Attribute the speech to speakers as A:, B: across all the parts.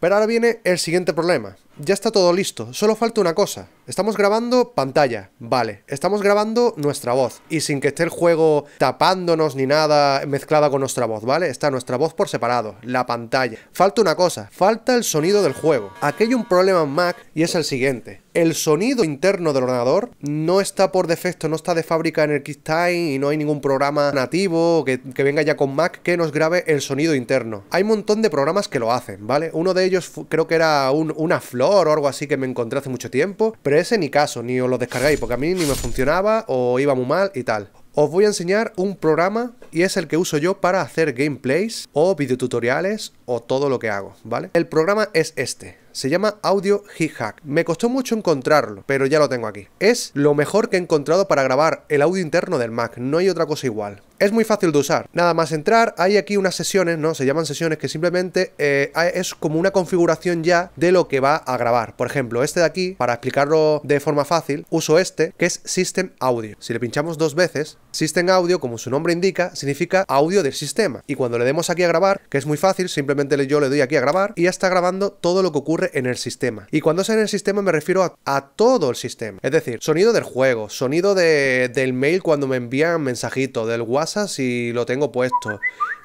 A: Pero ahora viene el siguiente problema ya está todo listo, solo falta una cosa. Estamos grabando pantalla, vale, estamos grabando nuestra voz, y sin que esté el juego tapándonos ni nada mezclada con nuestra voz, ¿vale? Está nuestra voz por separado, la pantalla. Falta una cosa, falta el sonido del juego. Aquí hay un problema en Mac y es el siguiente. El sonido interno del ordenador no está por defecto, no está de fábrica en el KickTime y no hay ningún programa nativo que, venga ya con Mac que nos grabe el sonido interno. Hay un montón de programas que lo hacen, ¿vale? Uno de ellos creo que era una o algo así que me encontré hace mucho tiempo, pero ese ni caso, ni os lo descargáis, porque a mí ni me funcionaba o iba muy mal y tal. Os voy a enseñar un programa y es el que uso yo para hacer gameplays o videotutoriales o todo lo que hago, ¿vale? El programa es este. Se llama Audio Hijack. Me costó mucho encontrarlo, pero ya lo tengo aquí. Es lo mejor que he encontrado para grabar el audio interno del Mac. No hay otra cosa igual. Es muy fácil de usar. Nada más entrar, hay aquí unas sesiones, ¿no? Se llaman sesiones que simplemente eh, es como una configuración ya de lo que va a grabar. Por ejemplo, este de aquí, para explicarlo de forma fácil, uso este, que es System Audio. Si le pinchamos dos veces, System Audio, como su nombre indica, significa audio del sistema. Y cuando le demos aquí a grabar, que es muy fácil, simplemente yo le doy aquí a grabar y ya está grabando todo lo que ocurre en el sistema. Y cuando es en el sistema me refiero a, todo el sistema. Es decir, sonido del juego, sonido del mail cuando me envían mensajito, del WhatsApp si lo tengo puesto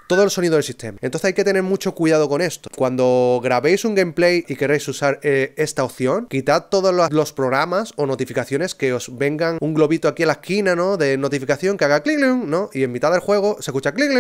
A: todo el sonido del sistema. Entonces hay que tener mucho cuidado con esto. Cuando grabéis un gameplay y queréis usar eh, esta opción, quitad todos los programas o notificaciones que os vengan un globito aquí a la esquina, ¿no? De notificación que haga clic, ¿no? Y en mitad del juego se escucha clic,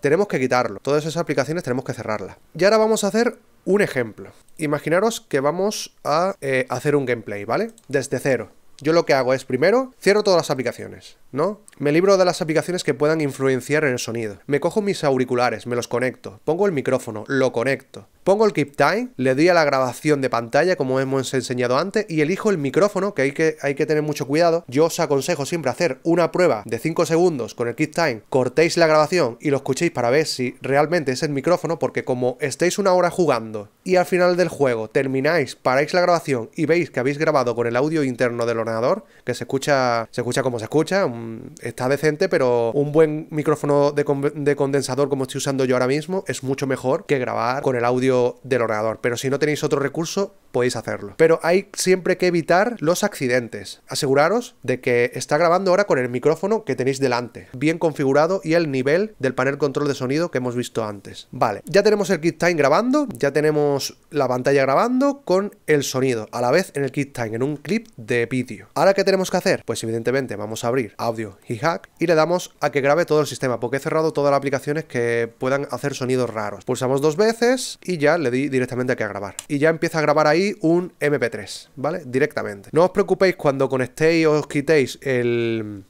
A: tenemos que quitarlo. Todas esas aplicaciones tenemos que cerrarlas. Y ahora vamos a hacer un ejemplo. Imaginaros que vamos a eh, hacer un gameplay, ¿vale? Desde cero. Yo lo que hago es primero cierro todas las aplicaciones, ¿no? Me libro de las aplicaciones que puedan influenciar en el sonido. Me cojo mis auriculares, me los conecto, pongo el micrófono, lo conecto. Pongo el Keep Time, le doy a la grabación de pantalla, como hemos enseñado antes, y elijo el micrófono, que hay que, hay que tener mucho cuidado. Yo os aconsejo siempre hacer una prueba de 5 segundos con el Keep Time, cortéis la grabación y lo escuchéis para ver si realmente es el micrófono, porque como estéis una hora jugando y al final del juego termináis, paráis la grabación y veis que habéis grabado con el audio interno del ordenador, que se escucha, se escucha como se escucha, mm, está decente, pero un buen micrófono de, de condensador como estoy usando yo ahora mismo es mucho mejor que grabar con el audio del ordenador. Pero si no tenéis otro recurso, podéis hacerlo. Pero hay siempre que evitar los accidentes. Aseguraros de que está grabando ahora con el micrófono que tenéis delante, bien configurado y el nivel del panel control de sonido que hemos visto antes. Vale, ya tenemos el kicktime grabando, ya tenemos la pantalla grabando con el sonido, a la vez en el kicktime, en un clip de vídeo. Ahora, ¿qué tenemos que hacer? Pues evidentemente vamos a abrir audio y hack y le damos a que grabe todo el sistema, porque he cerrado todas las aplicaciones que puedan hacer sonidos raros. Pulsamos dos veces y ya le di directamente a que a grabar. Y ya empieza a grabar ahí un MP3, ¿vale? Directamente. No os preocupéis cuando conectéis o os quitéis el,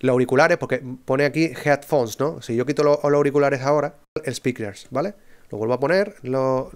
A: los auriculares, porque pone aquí headphones, ¿no? Si yo quito los, auriculares ahora, el speakers, ¿vale? Lo vuelvo a poner, los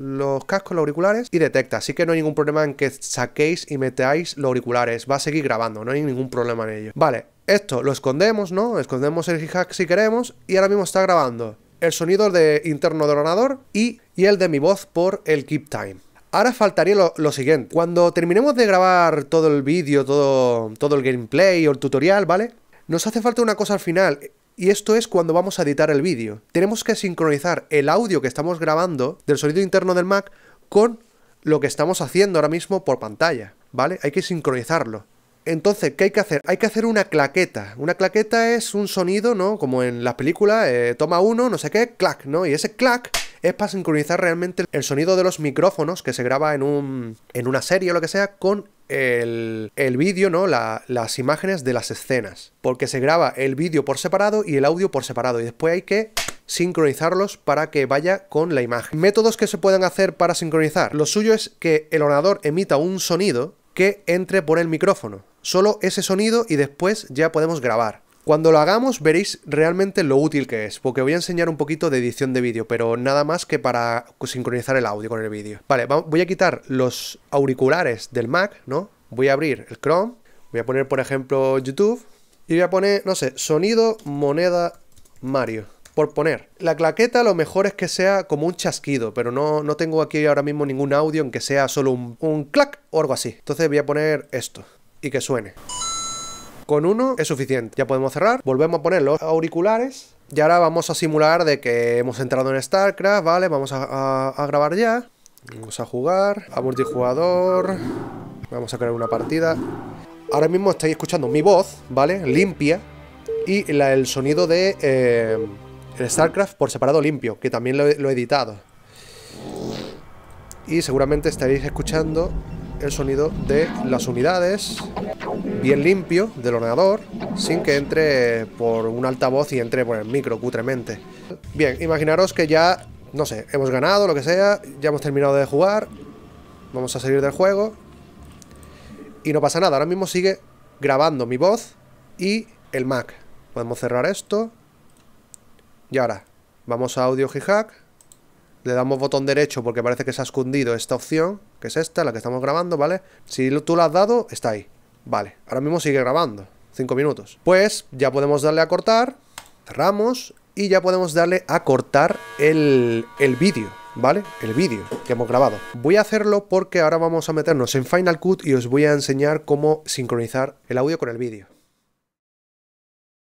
A: cascos, los auriculares y detecta. Así que no hay ningún problema en que saquéis y metáis los auriculares. Va a seguir grabando, no hay ningún problema en ello. Vale, esto lo escondemos, ¿no? Escondemos el hack si queremos y ahora mismo está grabando el sonido de interno del ordenador y, y el de mi voz por el keep time. Ahora faltaría lo, siguiente. Cuando terminemos de grabar todo el vídeo, todo, todo el gameplay o el tutorial, ¿vale? Nos hace falta una cosa al final. Y esto es cuando vamos a editar el vídeo. Tenemos que sincronizar el audio que estamos grabando del sonido interno del Mac con lo que estamos haciendo ahora mismo por pantalla, ¿vale? Hay que sincronizarlo. Entonces, ¿qué hay que hacer? Hay que hacer una claqueta. Una claqueta es un sonido, ¿no? Como en la película, eh, toma uno, no sé qué, clac, ¿no? Y ese clac es para sincronizar realmente el sonido de los micrófonos que se graba en, un, en una serie o lo que sea con el, vídeo, ¿no? las imágenes de las escenas. Porque se graba el vídeo por separado y el audio por separado. Y después hay que sincronizarlos para que vaya con la imagen. Métodos que se pueden hacer para sincronizar. Lo suyo es que el orador emita un sonido que entre por el micrófono. Solo ese sonido y después ya podemos grabar. Cuando lo hagamos veréis realmente lo útil que es, porque voy a enseñar un poquito de edición de vídeo, pero nada más que para sincronizar el audio con el vídeo. Vale, voy a quitar los auriculares del Mac, ¿no? Voy a abrir el Chrome, voy a poner por ejemplo YouTube, y voy a poner, no sé, sonido moneda Mario, por poner. La claqueta lo mejor es que sea como un chasquido, pero no, no tengo aquí ahora mismo ningún audio en que sea solo un, un clac o algo así. Entonces voy a poner esto, y que suene. Con uno es suficiente. Ya podemos cerrar. Volvemos a poner los auriculares. Y ahora vamos a simular de que hemos entrado en StarCraft, ¿vale? Vamos a, grabar ya. Vamos a jugar. A multijugador. Vamos a crear una partida. Ahora mismo estáis escuchando mi voz, ¿vale? Limpia. Y el sonido de eh, StarCraft por separado limpio, que también lo he editado. Y seguramente estaréis escuchando el sonido de las unidades bien limpio del ordenador sin que entre por un altavoz y entre por el micro cutremente. Bien, imaginaros que ya, no sé, hemos ganado, lo que sea, ya hemos terminado de jugar, vamos a salir del juego y no pasa nada, ahora mismo sigue grabando mi voz y el Mac. Podemos cerrar esto y ahora vamos a Audio Hijack le damos botón derecho porque parece que se ha escondido esta opción, que es esta, la que estamos grabando, ¿vale? Si tú la has dado, está ahí. Vale, ahora mismo sigue grabando, 5 minutos. Pues ya podemos darle a cortar, cerramos y ya podemos darle a cortar el, el vídeo. ¿Vale? El vídeo que hemos grabado. Voy a hacerlo porque ahora vamos a meternos en Final Cut y os voy a enseñar cómo sincronizar el audio con el vídeo.